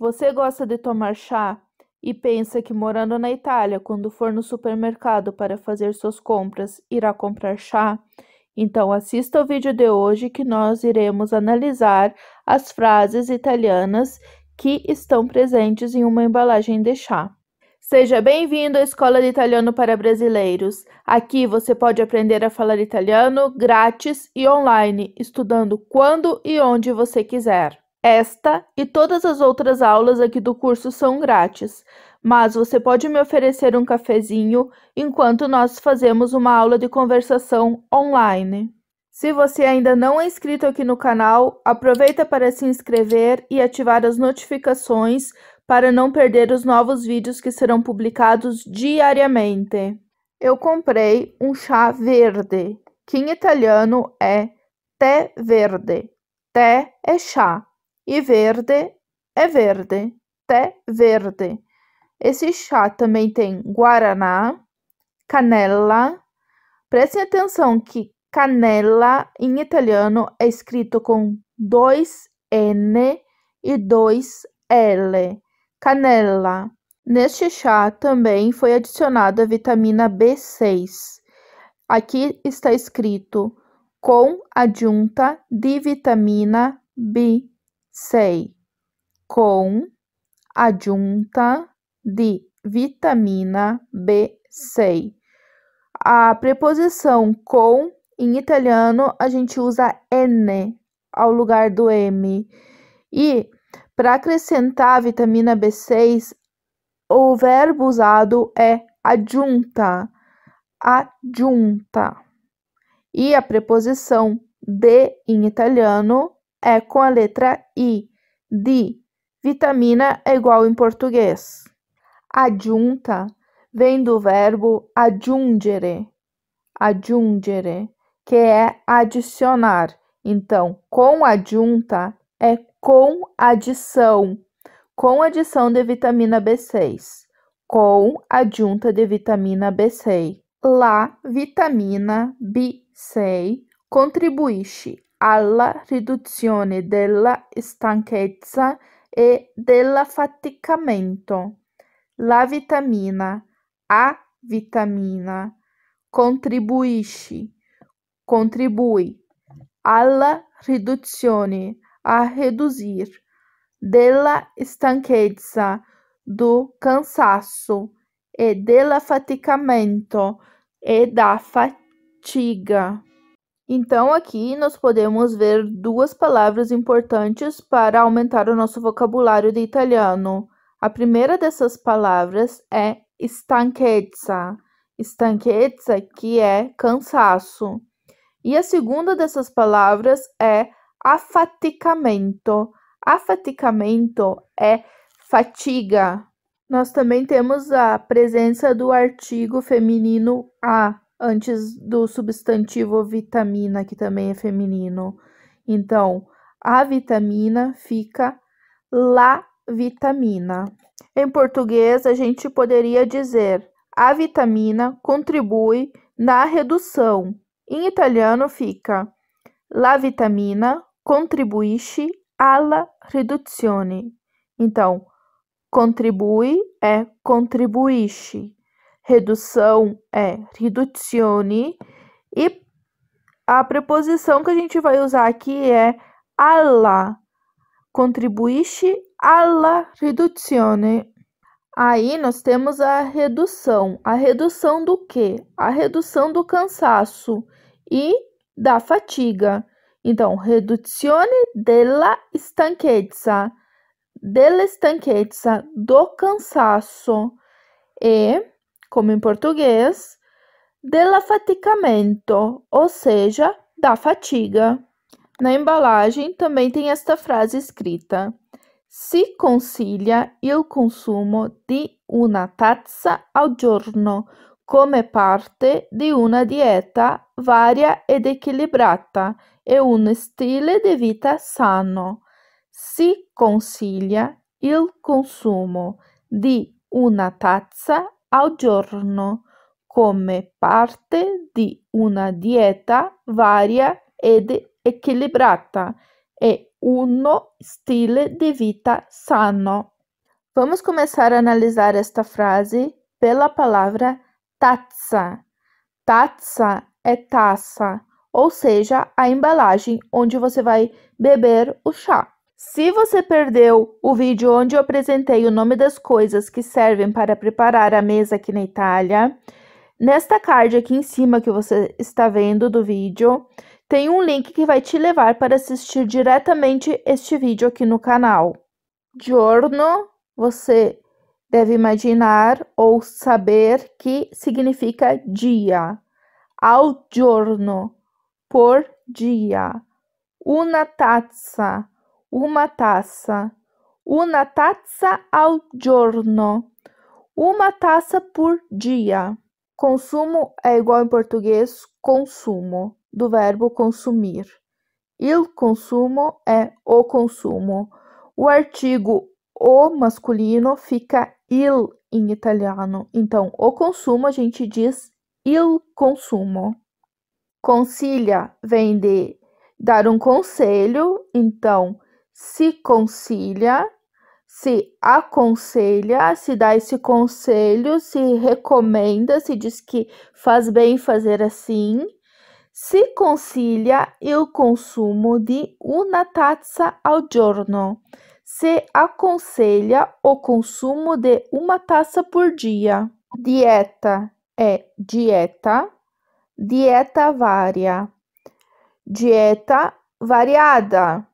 Você gosta de tomar chá e pensa que morando na Itália, quando for no supermercado para fazer suas compras, irá comprar chá? Então assista ao vídeo de hoje que nós iremos analisar as frases italianas que estão presentes em uma embalagem de chá. Seja bem-vindo à Escola de Italiano para Brasileiros. Aqui você pode aprender a falar italiano grátis e online, estudando quando e onde você quiser. Esta e todas as outras aulas aqui do curso são grátis, mas você pode me oferecer um cafezinho enquanto nós fazemos uma aula de conversação online. Se você ainda não é inscrito aqui no canal, aproveita para se inscrever e ativar as notificações para não perder os novos vídeos que serão publicados diariamente. Eu comprei um chá verde, que em italiano é té verde. Té é chá e verde é verde. Té verde. Esse chá também tem guaraná, canela. Prestem atenção que canela em italiano é escrito com dois N e dois L. Canela. Neste chá também foi adicionada a vitamina B6. Aqui está escrito com adjunta de vitamina B sei com adjunta de vitamina B6. A preposição com em italiano a gente usa N ao lugar do M. E para acrescentar a vitamina B6, o verbo usado é adjunta. Adjunta. E a preposição de em italiano é com a letra I de vitamina é igual em português. Adjunta vem do verbo adjungere, adjungere, que é adicionar. Então, com adjunta é com adição, com adição de vitamina B6, com adjunta de vitamina B6. La vitamina B6 contribuísce alla riduzione della stanchezza e dell'affaticamento. La vitamina A vitamina contribuisce contribui alla riduzione a reduzir della stanchezza, do cansaço e dell'affaticamento e da fatica Então, aqui nós podemos ver duas palavras importantes para aumentar o nosso vocabulário de italiano. A primeira dessas palavras é stanchezza, stanchezza que é cansaço. E a segunda dessas palavras é afaticamento. Afaticamento é fatiga. Nós também temos a presença do artigo feminino a antes do substantivo vitamina, que também é feminino. Então, a vitamina fica la vitamina. Em português, a gente poderia dizer a vitamina contribui na redução. Em italiano fica la vitamina contribuisce alla riduzione. Então, contribui é contribuisce redução é riduzione e a preposição que a gente vai usar aqui é alla. Contribuisce alla riduzione. Aí nós temos a redução. A redução do que? A redução do cansaço e da fatiga. Então, reduzione della stanchezza, della stanchezza, do cansaço. E como em português, dell'affaticamento, ou seja, da fatiga. Na embalagem também tem esta frase escrita: Si consiglia il consumo di una tazza al giorno come parte di una dieta varia ed equilibrata e um stile di vita sano. Si consiglia il consumo di una tazza ao giorno come parte di una dieta varia ed equilibrada e uno stile de vida sano. Vamos começar a analisar esta frase pela palavra tazza. Tazza é taça, ou seja, a embalagem onde você vai beber o chá. Se você perdeu o vídeo onde eu apresentei o nome das coisas que servem para preparar a mesa aqui na Itália, nesta card aqui em cima que você está vendo do vídeo, tem um link que vai te levar para assistir diretamente este vídeo aqui no canal. Giorno, você deve imaginar ou saber que significa dia. Al giorno, por dia. Una tazza uma taça, una tazza al giorno, uma taça por dia. Consumo é igual em português consumo, do verbo consumir. Il consumo é o consumo. O artigo o masculino fica il em italiano. Então, o consumo a gente diz il consumo. Concilia vem de dar um conselho, então se concilia, se aconselha, se dá esse conselho, se recomenda, se diz que faz bem fazer assim, se concilia o consumo de uma taça ao giorno. Se aconselha o consumo de uma taça por dia. Dieta é dieta, dieta varia, dieta variada.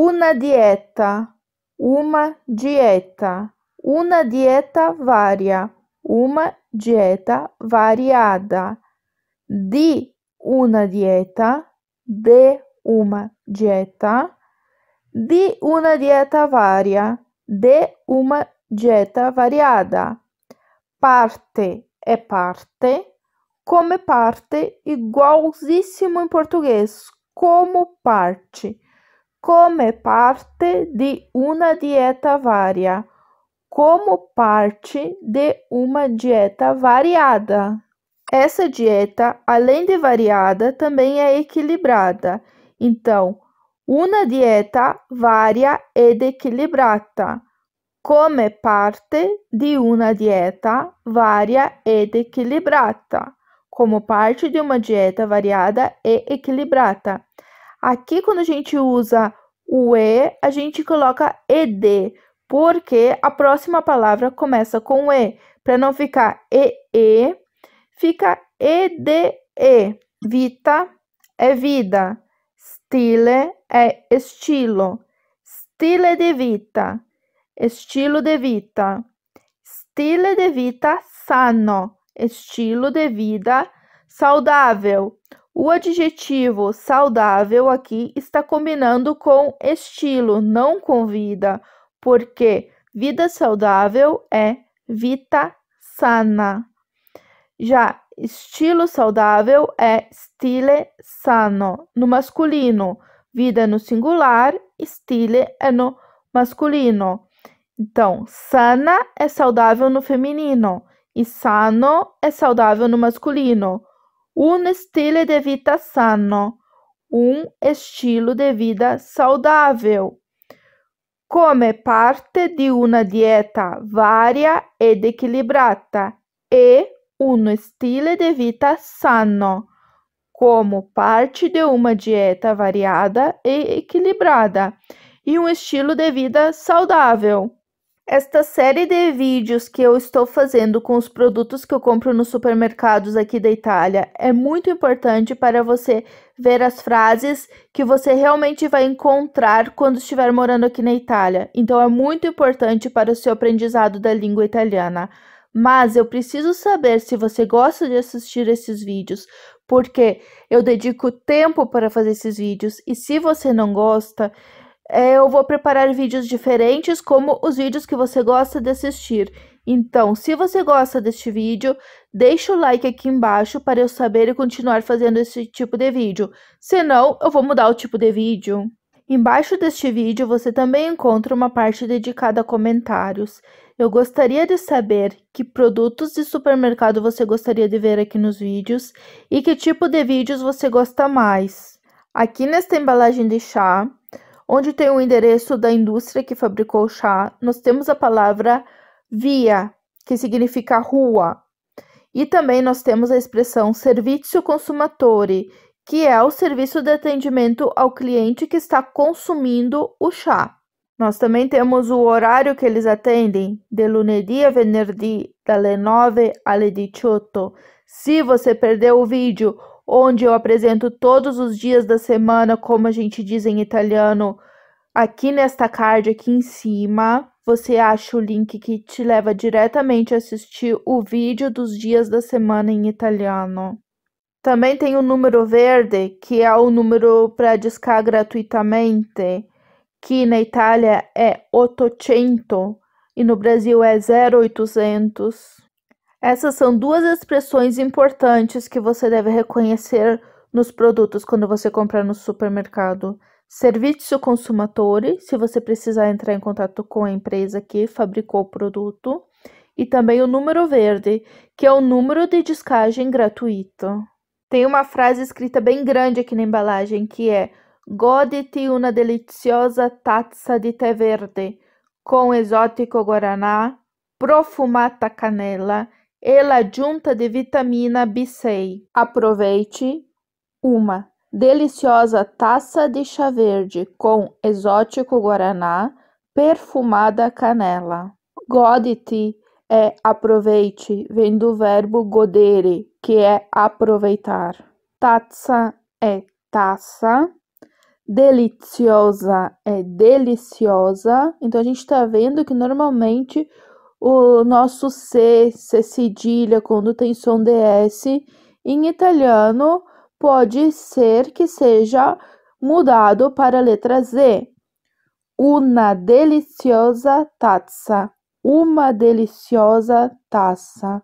Una dieta, una dieta, una dieta varia, una dieta variada. Di una dieta, de una dieta, di una dieta varia, de una dieta variada. Parte è parte, come parte, igualzissimo in português, como parte. come parte de uma dieta varia, como parte de uma dieta variada. Essa dieta, além de variada, também é equilibrada. Então, uma dieta varia ed equilibrata. Come parte de uma dieta varia ed equilibrata. Como parte de uma dieta variada e equilibrata. Aqui, quando a gente usa o E, a gente coloca ED, porque a próxima palavra começa com E. Para não ficar EE, fica EDE. Vita é vida. Stile é estilo. Stile de vita. Estilo de vita. Stile de vita sano. Estilo de vida saudável. O adjetivo saudável aqui está combinando com estilo, não com vida, porque vida saudável é vita sana. Já estilo saudável é stile sano no masculino, vida é no singular, stile é no masculino. Então, sana é saudável no feminino e sano é saudável no masculino um estilo de vida sano, um estilo de vida saudável. Come parte de uma dieta varia ed equilibrata e um estilo de vida sano, como parte de uma dieta variada e equilibrada e um estilo de vida saudável. Esta série de vídeos que eu estou fazendo com os produtos que eu compro nos supermercados aqui da Itália é muito importante para você ver as frases que você realmente vai encontrar quando estiver morando aqui na Itália. Então é muito importante para o seu aprendizado da língua italiana. Mas eu preciso saber se você gosta de assistir esses vídeos, porque eu dedico tempo para fazer esses vídeos e se você não gosta, é, eu vou preparar vídeos diferentes, como os vídeos que você gosta de assistir. Então, se você gosta deste vídeo, deixa o like aqui embaixo para eu saber e continuar fazendo esse tipo de vídeo. Senão, eu vou mudar o tipo de vídeo. Embaixo deste vídeo, você também encontra uma parte dedicada a comentários. Eu gostaria de saber que produtos de supermercado você gostaria de ver aqui nos vídeos e que tipo de vídeos você gosta mais. Aqui nesta embalagem de chá, onde tem o endereço da indústria que fabricou o chá, nós temos a palavra via, que significa rua. E também nós temos a expressão servizio consumatore, que é o serviço de atendimento ao cliente que está consumindo o chá. Nós também temos o horário que eles atendem, de lunedì a venerdì, dalle 9 alle 18. Se você perdeu o vídeo onde eu apresento todos os dias da semana, como a gente diz em italiano, aqui nesta card aqui em cima. Você acha o link que te leva diretamente a assistir o vídeo dos dias da semana em italiano. Também tem o número verde, que é o número para discar gratuitamente, que na Itália é 800 e no Brasil é 0800. Essas são duas expressões importantes que você deve reconhecer nos produtos quando você comprar no supermercado. Serviço consumatore, se você precisar entrar em contato com a empresa que fabricou o produto, e também o número verde, que é o número de descagem gratuito. Tem uma frase escrita bem grande aqui na embalagem que é: Goditi una deliciosa tazza de té verde com exótico guaraná, profumata canela ela adjunta de vitamina B6. Aproveite uma deliciosa taça de chá verde com exótico guaraná, perfumada canela. Godite é aproveite, vem do verbo godere, que é aproveitar. Taça é taça. Deliciosa é deliciosa. Então a gente está vendo que normalmente o nosso C, C cedilha, quando tem som DS, em italiano pode ser que seja mudado para a letra Z. Una deliciosa tazza. Uma deliciosa taça.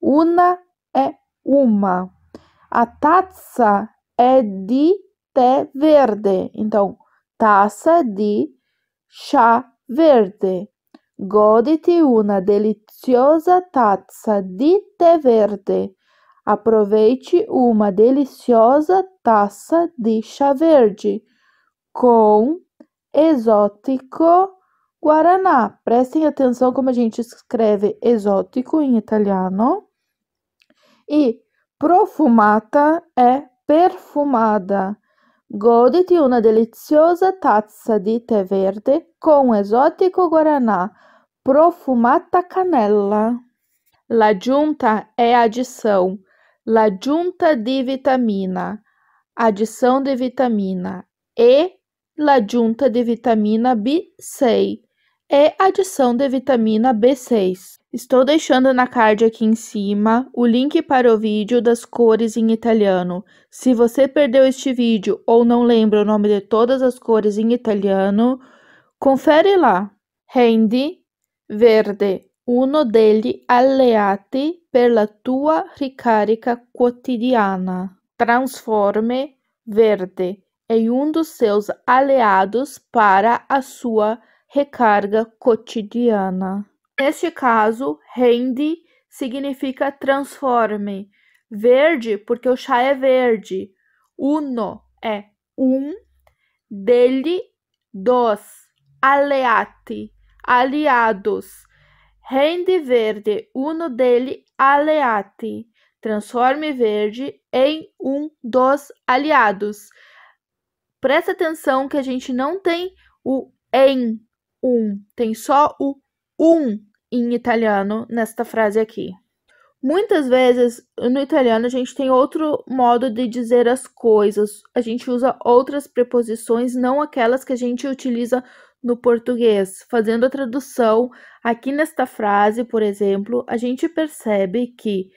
Una é uma. A taça é de té verde. Então, taça de chá verde. Gode-te uma deliciosa taça de té verde. Aproveite uma deliciosa taça de chá verde com exótico guaraná. Prestem atenção como a gente escreve exótico em italiano. E profumata é perfumada. Gode-te uma deliciosa tazza de té verde com exótico guaraná profumata canela. La junta é adição. La junta de vitamina, adição de vitamina E, la junta de vitamina B6 e é adição de vitamina B6. Estou deixando na card aqui em cima o link para o vídeo das cores em italiano. Se você perdeu este vídeo ou não lembra o nome de todas as cores em italiano, confere lá. Rende verde, uno degli alleati per la tua ricarica quotidiana. Transforme verde em um dos seus aliados para a sua recarga cotidiana. Neste caso, rende significa transforme. Verde, porque o chá é verde. Uno é um, dele, dos, aleati aliados. Rende verde, uno degli alleati. Transforme verde em um dos aliados. Presta atenção que a gente não tem o em um, tem só o um em italiano nesta frase aqui. Muitas vezes no italiano a gente tem outro modo de dizer as coisas, a gente usa outras preposições, não aquelas que a gente utiliza no português. Fazendo a tradução, aqui nesta frase, por exemplo, a gente percebe que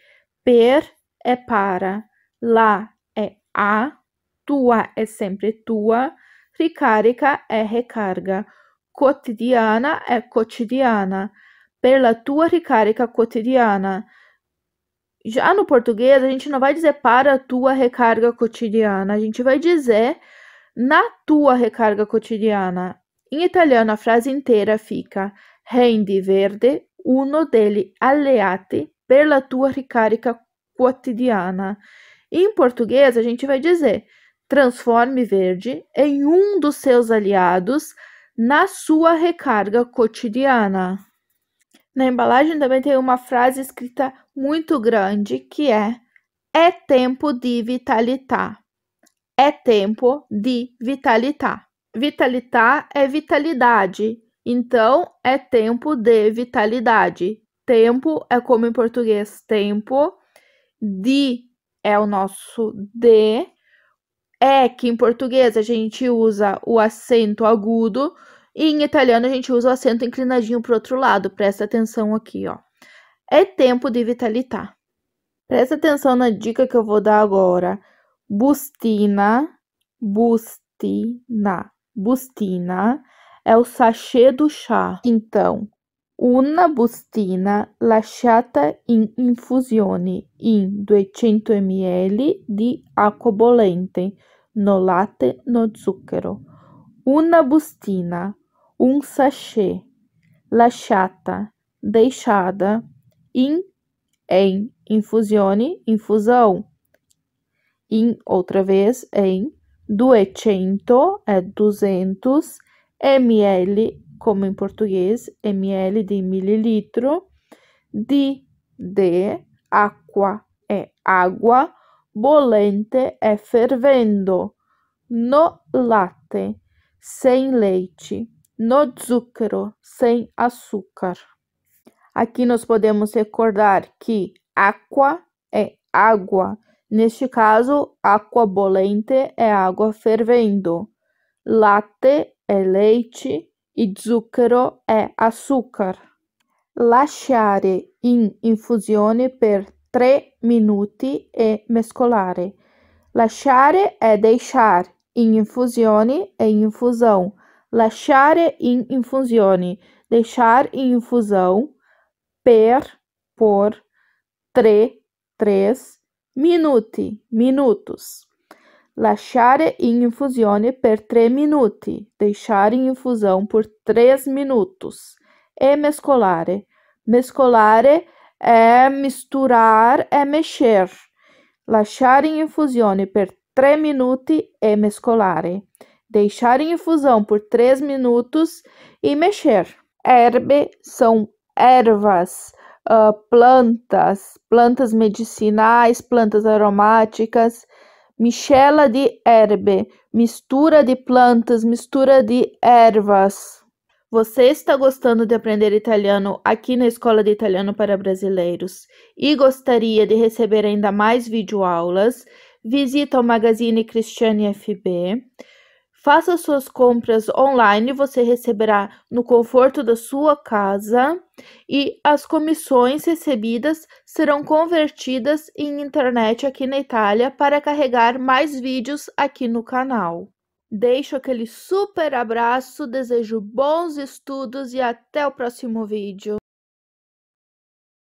per é para, lá é a, tua é sempre tua, ricarica é recarga, cotidiana é cotidiana, pela tua ricarica cotidiana. Já no português, a gente não vai dizer para a tua recarga cotidiana, a gente vai dizer na tua recarga cotidiana. Em italiano, a frase inteira fica: Rendi verde uno degli alleati per la tua ricarica quotidiana. Em português, a gente vai dizer: transforme verde em um dos seus aliados na sua recarga cotidiana. Na embalagem também tem uma frase escrita muito grande que é: É tempo de vitalitar. É tempo de vitalitar. Vitalitar é vitalidade, então é tempo de vitalidade. Tempo é como em português tempo, de é o nosso de, é que em português a gente usa o acento agudo e em italiano a gente usa o acento inclinadinho para o outro lado. Presta atenção aqui, ó. É tempo de vitalità. Presta atenção na dica que eu vou dar agora. Bustina, bustina bustina é o sachê do chá. Então, una bustina lasciata in infusione in 200 ml di acqua bollente, no latte, no zucchero. Una bustina, um sachê, lasciata, deixada, in, em, infusione, infusão. In, outra vez, em, 200 é 200 ml, como em português, ml de mililitro, di de acqua é água, bolente é fervendo, no latte sem leite, no zucchero sem açúcar. Aqui nós podemos recordar que aqua é água Neste caso, aqua bolente é água fervendo, latte é leite e zucchero é açúcar. Lasciare in infusione per 3 minuti e mescolare. Lasciare é deixar, in infusione é infusão. Lasciare in infusione, deixar em infusão, per, por, tre, três, minuti, minutos. Lasciare in infusione per tre minuti, deixar em infusão por três minutos. E mescolare, mescolare é misturar, é mexer. Lasciare in infusione per tre minuti e mescolare. Deixar em infusão por três minutos e mexer. Erbe são ervas uh, plantas, plantas medicinais, plantas aromáticas, michela de herbe, mistura de plantas, mistura de ervas. Você está gostando de aprender italiano aqui na Escola de Italiano para Brasileiros e gostaria de receber ainda mais videoaulas? Visita o Magazine Cristiane FB Faça suas compras online, você receberá no conforto da sua casa e as comissões recebidas serão convertidas em internet aqui na Itália para carregar mais vídeos aqui no canal. Deixo aquele super abraço, desejo bons estudos e até o próximo vídeo.